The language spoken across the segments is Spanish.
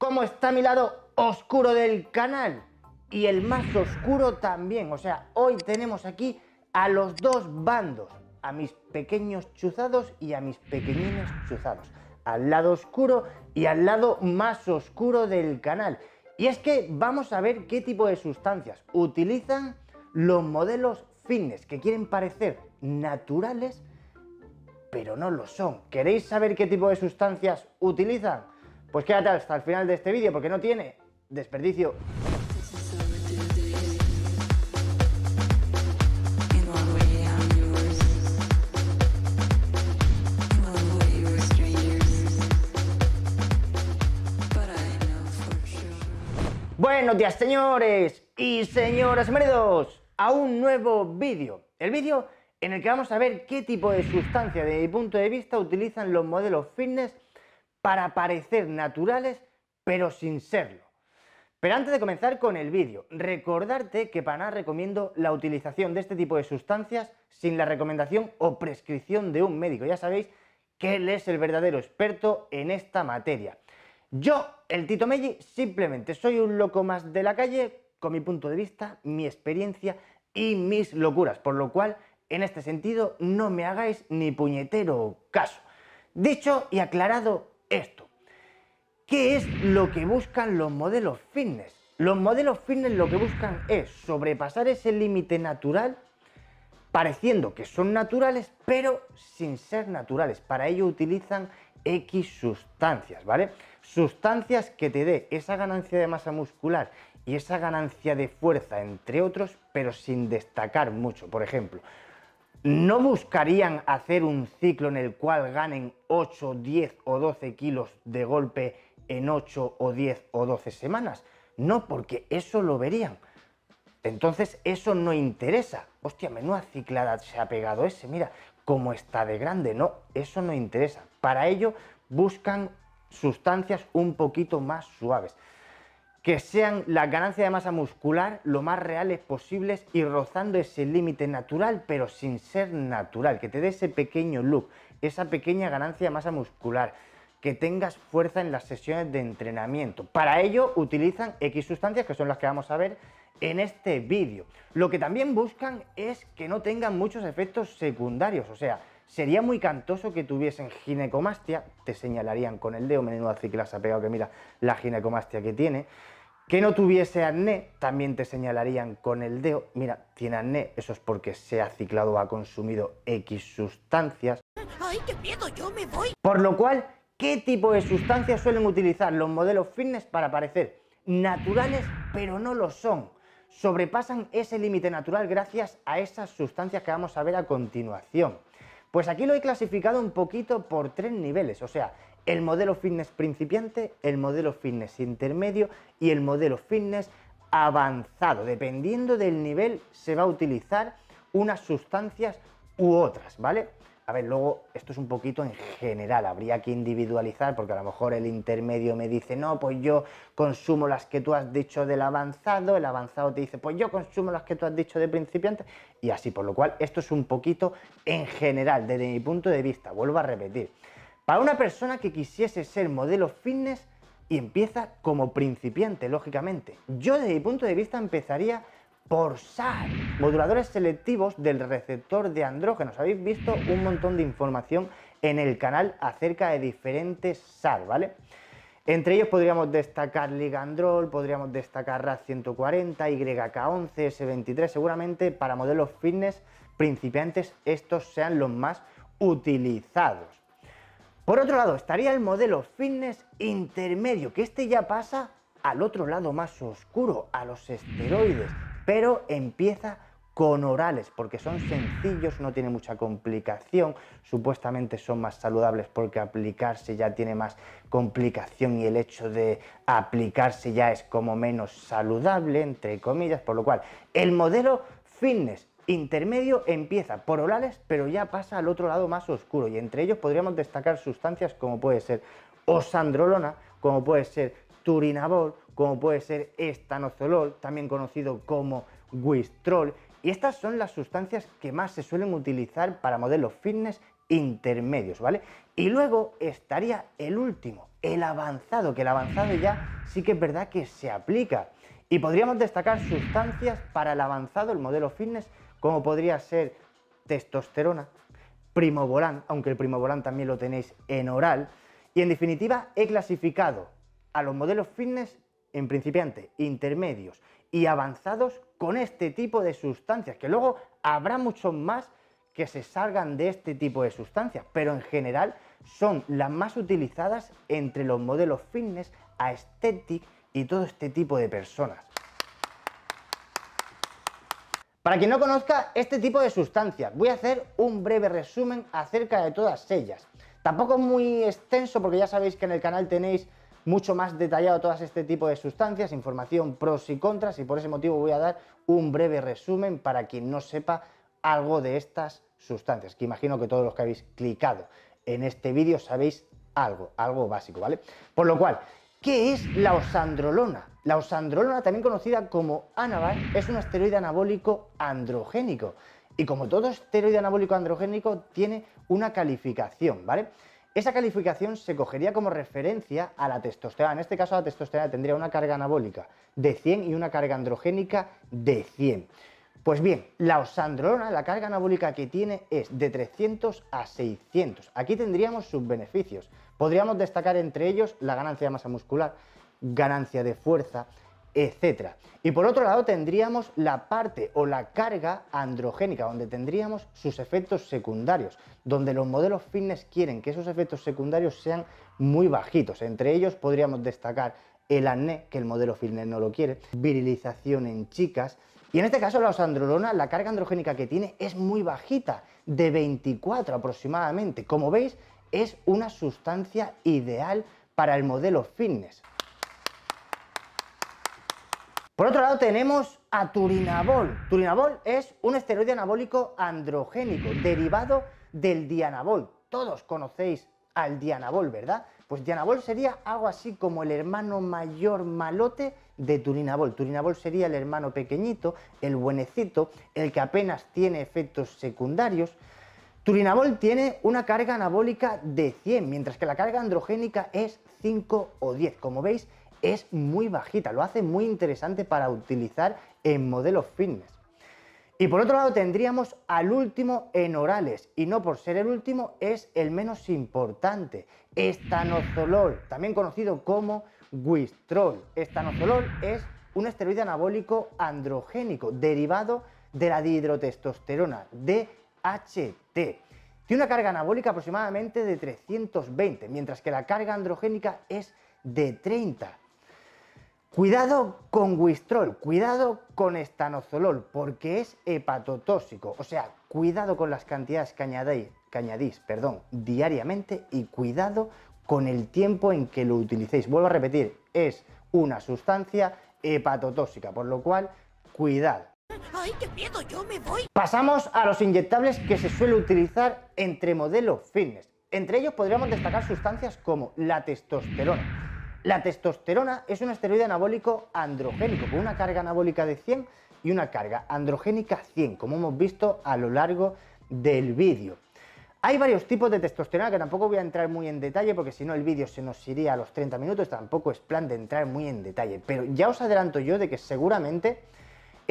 ¿Cómo está mi lado oscuro del canal y el más oscuro también. O sea, hoy tenemos aquí a los dos bandos, a mis pequeños chuzados y a mis pequeñines chuzados. Al lado oscuro y al lado más oscuro del canal. Y es que vamos a ver qué tipo de sustancias utilizan los modelos fitness que quieren parecer naturales, pero no lo son. ¿Queréis saber qué tipo de sustancias utilizan? Pues quédate hasta el final de este vídeo porque no tiene desperdicio. Buenos días señores y señoras, bienvenidos a un nuevo vídeo. El vídeo en el que vamos a ver qué tipo de sustancia, desde mi punto de vista, utilizan los modelos fitness para parecer naturales, pero sin serlo. Pero antes de comenzar con el vídeo, recordarte que para nada recomiendo la utilización de este tipo de sustancias sin la recomendación o prescripción de un médico. Ya sabéis que él es el verdadero experto en esta materia. Yo, el Tito Melli, simplemente soy un loco más de la calle con mi punto de vista, mi experiencia y mis locuras, por lo cual en este sentido no me hagáis ni puñetero caso. Dicho y aclarado esto. ¿Qué es lo que buscan los modelos fitness? Los modelos fitness lo que buscan es sobrepasar ese límite natural, pareciendo que son naturales, pero sin ser naturales. Para ello utilizan X sustancias, ¿vale? Sustancias que te dé esa ganancia de masa muscular y esa ganancia de fuerza, entre otros, pero sin destacar mucho. Por ejemplo, no buscarían hacer un ciclo en el cual ganen 8, 10 o 12 kilos de golpe en 8 o 10 o 12 semanas. No, porque eso lo verían. Entonces eso no interesa. Hostia, menuda ciclada se ha pegado ese, mira cómo está de grande. No, eso no interesa. Para ello buscan sustancias un poquito más suaves que sean la ganancia de masa muscular lo más reales posibles y rozando ese límite natural, pero sin ser natural, que te dé ese pequeño look, esa pequeña ganancia de masa muscular, que tengas fuerza en las sesiones de entrenamiento. Para ello utilizan X sustancias, que son las que vamos a ver en este vídeo. Lo que también buscan es que no tengan muchos efectos secundarios, o sea, Sería muy cantoso que tuviesen ginecomastia, te señalarían con el dedo, Menudo ciclas ha pegado que mira la ginecomastia que tiene. Que no tuviese acné, también te señalarían con el dedo, mira, tiene acné, eso es porque se ha ciclado o ha consumido X sustancias. ¡Ay, qué miedo, yo me voy! Por lo cual, ¿qué tipo de sustancias suelen utilizar los modelos fitness para parecer naturales, pero no lo son? Sobrepasan ese límite natural gracias a esas sustancias que vamos a ver a continuación. Pues aquí lo he clasificado un poquito por tres niveles, o sea, el modelo fitness principiante, el modelo fitness intermedio y el modelo fitness avanzado. Dependiendo del nivel se va a utilizar unas sustancias u otras, ¿vale? A ver, luego esto es un poquito en general, habría que individualizar porque a lo mejor el intermedio me dice, no, pues yo consumo las que tú has dicho del avanzado, el avanzado te dice, pues yo consumo las que tú has dicho de principiante y así, por lo cual esto es un poquito en general desde mi punto de vista, vuelvo a repetir. Para una persona que quisiese ser modelo fitness y empieza como principiante, lógicamente, yo desde mi punto de vista empezaría por SAR, moduladores selectivos del receptor de andrógenos. Habéis visto un montón de información en el canal acerca de diferentes SAR, ¿vale? Entre ellos podríamos destacar Ligandrol, podríamos destacar RAD 140 YK11, S23, seguramente para modelos fitness principiantes estos sean los más utilizados. Por otro lado, estaría el modelo fitness intermedio, que este ya pasa al otro lado más oscuro, a los esteroides, pero empieza con orales, porque son sencillos, no tiene mucha complicación, supuestamente son más saludables porque aplicarse ya tiene más complicación y el hecho de aplicarse ya es como menos saludable, entre comillas, por lo cual el modelo fitness intermedio empieza por orales, pero ya pasa al otro lado más oscuro y entre ellos podríamos destacar sustancias como puede ser osandrolona, como puede ser turinabol, como puede ser estanozolol, también conocido como Wistrol, y estas son las sustancias que más se suelen utilizar para modelos fitness intermedios, ¿vale? Y luego estaría el último, el avanzado, que el avanzado ya sí que es verdad que se aplica. Y podríamos destacar sustancias para el avanzado, el modelo fitness, como podría ser testosterona, primobolan, aunque el primobolan también lo tenéis en oral. Y en definitiva, he clasificado a los modelos fitness en principiante, intermedios y avanzados con este tipo de sustancias, que luego habrá muchos más que se salgan de este tipo de sustancias, pero en general son las más utilizadas entre los modelos fitness, aesthetic y todo este tipo de personas. Para quien no conozca este tipo de sustancias, voy a hacer un breve resumen acerca de todas ellas. Tampoco es muy extenso porque ya sabéis que en el canal tenéis mucho más detallado todas este tipo de sustancias, información pros y contras y por ese motivo voy a dar un breve resumen para quien no sepa algo de estas sustancias, que imagino que todos los que habéis clicado en este vídeo sabéis algo, algo básico, ¿vale? Por lo cual, ¿Qué es la osandrolona? La osandrolona, también conocida como anabar, es un esteroide anabólico androgénico. Y como todo esteroide anabólico androgénico, tiene una calificación, ¿vale? Esa calificación se cogería como referencia a la testosterona. En este caso, la testosterona tendría una carga anabólica de 100 y una carga androgénica de 100. Pues bien, la osandrolona, la carga anabólica que tiene es de 300 a 600. Aquí tendríamos sus beneficios. Podríamos destacar entre ellos la ganancia de masa muscular, ganancia de fuerza, etcétera Y por otro lado tendríamos la parte o la carga androgénica, donde tendríamos sus efectos secundarios, donde los modelos fitness quieren que esos efectos secundarios sean muy bajitos. Entre ellos podríamos destacar el acné, que el modelo fitness no lo quiere, virilización en chicas, y en este caso la osandrolona, la carga androgénica que tiene es muy bajita, de 24 aproximadamente. Como veis, es una sustancia ideal para el modelo fitness. Por otro lado tenemos a turinabol. Turinabol es un esteroide anabólico androgénico derivado del dianabol. Todos conocéis al dianabol, ¿verdad? Pues dianabol sería algo así como el hermano mayor malote de turinabol. Turinabol sería el hermano pequeñito, el buenecito, el que apenas tiene efectos secundarios. Turinabol tiene una carga anabólica de 100, mientras que la carga androgénica es 5 o 10. Como veis, es muy bajita, lo hace muy interesante para utilizar en modelos fitness. Y por otro lado tendríamos al último en orales, y no por ser el último es el menos importante, estanozolol, también conocido como Wistrol. Estanozolol es un esteroide anabólico androgénico derivado de la dihidrotestosterona, DHT. Tiene una carga anabólica aproximadamente de 320, mientras que la carga androgénica es de 30. Cuidado con Wistrol, cuidado con estanozolol, porque es hepatotóxico. O sea, cuidado con las cantidades que añadís, perdón, diariamente y cuidado con el tiempo en que lo utilicéis. Vuelvo a repetir, es una sustancia hepatotóxica, por lo cual, cuidado. ¡Ay, qué miedo! ¡Yo me voy! Pasamos a los inyectables que se suele utilizar entre modelos fitness. Entre ellos podríamos destacar sustancias como la testosterona la testosterona es un esteroide anabólico androgénico, con una carga anabólica de 100 y una carga androgénica 100, como hemos visto a lo largo del vídeo. Hay varios tipos de testosterona que tampoco voy a entrar muy en detalle porque si no el vídeo se nos iría a los 30 minutos, tampoco es plan de entrar muy en detalle, pero ya os adelanto yo de que seguramente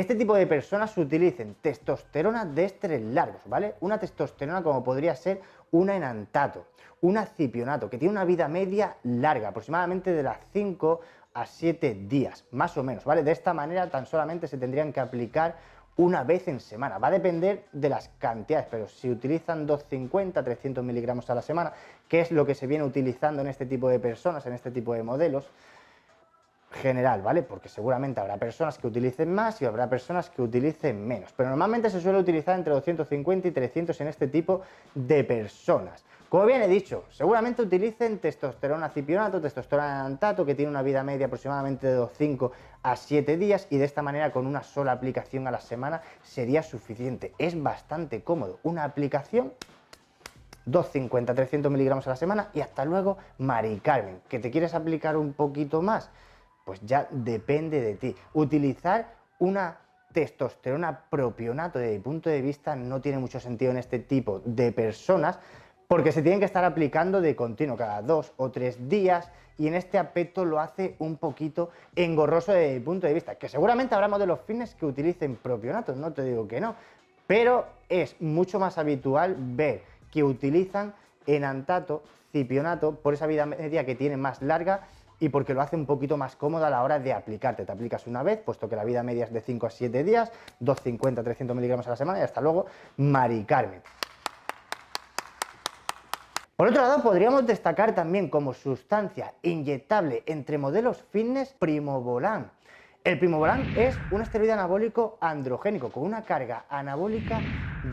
este tipo de personas utilizan testosterona de estrés largos, ¿vale? Una testosterona como podría ser una enantato, una cipionato, que tiene una vida media larga, aproximadamente de las 5 a 7 días, más o menos, ¿vale? De esta manera tan solamente se tendrían que aplicar una vez en semana. Va a depender de las cantidades, pero si utilizan 250, 300 miligramos a la semana, que es lo que se viene utilizando en este tipo de personas, en este tipo de modelos, general, ¿vale? Porque seguramente habrá personas que utilicen más y habrá personas que utilicen menos. Pero normalmente se suele utilizar entre 250 y 300 en este tipo de personas. Como bien he dicho, seguramente utilicen testosterona cipionato, testosterona antato, que tiene una vida media aproximadamente de 5 a 7 días y de esta manera con una sola aplicación a la semana sería suficiente. Es bastante cómodo. Una aplicación 250, 300 miligramos a la semana y hasta luego, Mari Carmen, que te quieres aplicar un poquito más pues ya depende de ti. Utilizar una testosterona propionato desde mi punto de vista no tiene mucho sentido en este tipo de personas porque se tienen que estar aplicando de continuo cada dos o tres días y en este aspecto lo hace un poquito engorroso desde mi punto de vista, que seguramente habrá los fines que utilicen propionato, no te digo que no, pero es mucho más habitual ver que utilizan enantato, cipionato, por esa vida media que tiene más larga y porque lo hace un poquito más cómodo a la hora de aplicarte. Te aplicas una vez, puesto que la vida media es de 5 a 7 días, 250, 300 miligramos a la semana y hasta luego, Mari Carmen. Por otro lado, podríamos destacar también como sustancia inyectable entre modelos fitness Primobolan. El Primobolan es un esteroide anabólico androgénico con una carga anabólica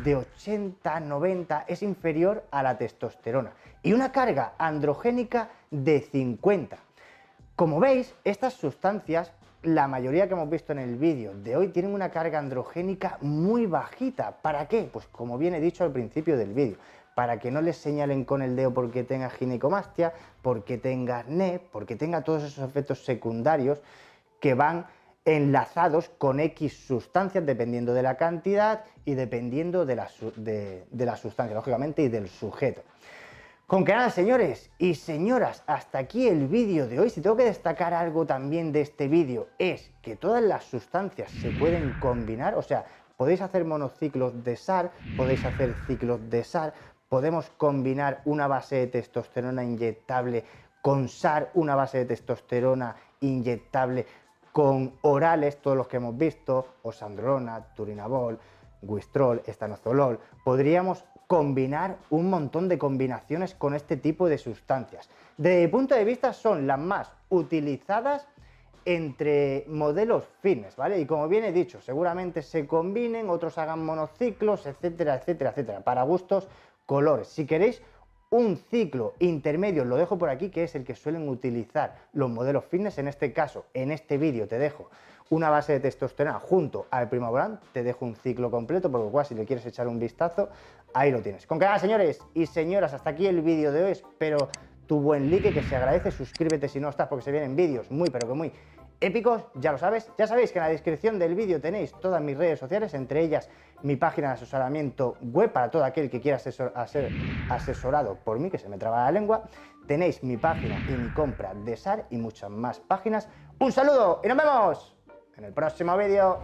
de 80-90, es inferior a la testosterona, y una carga androgénica de 50. Como veis, estas sustancias, la mayoría que hemos visto en el vídeo de hoy, tienen una carga androgénica muy bajita. ¿Para qué? Pues como bien he dicho al principio del vídeo, para que no les señalen con el dedo porque tenga ginecomastia, porque tenga acné, e porque tenga todos esos efectos secundarios que van enlazados con X sustancias dependiendo de la cantidad y dependiendo de la, de la sustancia, lógicamente, y del sujeto. Con que nada, señores y señoras, hasta aquí el vídeo de hoy. Si tengo que destacar algo también de este vídeo es que todas las sustancias se pueden combinar, o sea, podéis hacer monociclos de SAR, podéis hacer ciclos de SAR, podemos combinar una base de testosterona inyectable con SAR, una base de testosterona inyectable con orales, todos los que hemos visto, osandrona, turinabol, guistrol, estanozolol. Podríamos combinar un montón de combinaciones con este tipo de sustancias. de punto de vista son las más utilizadas entre modelos fines, ¿vale? Y como bien he dicho, seguramente se combinen, otros hagan monociclos, etcétera, etcétera, etcétera, para gustos colores. Si queréis, un ciclo intermedio, lo dejo por aquí, que es el que suelen utilizar los modelos fitness. En este caso, en este vídeo te dejo una base de testosterona junto al brand te dejo un ciclo completo, por cual si le quieres echar un vistazo, ahí lo tienes. Con que nada, señores y señoras, hasta aquí el vídeo de hoy, espero tu buen like que se agradece, suscríbete si no estás porque se vienen vídeos muy pero que muy épicos, ya lo sabes. Ya sabéis que en la descripción del vídeo tenéis todas mis redes sociales, entre ellas mi página de asesoramiento web para todo aquel que quiera ser asesorado por mí, que se me traba la lengua. Tenéis mi página y mi compra de SAR y muchas más páginas. ¡Un saludo y nos vemos en el próximo vídeo!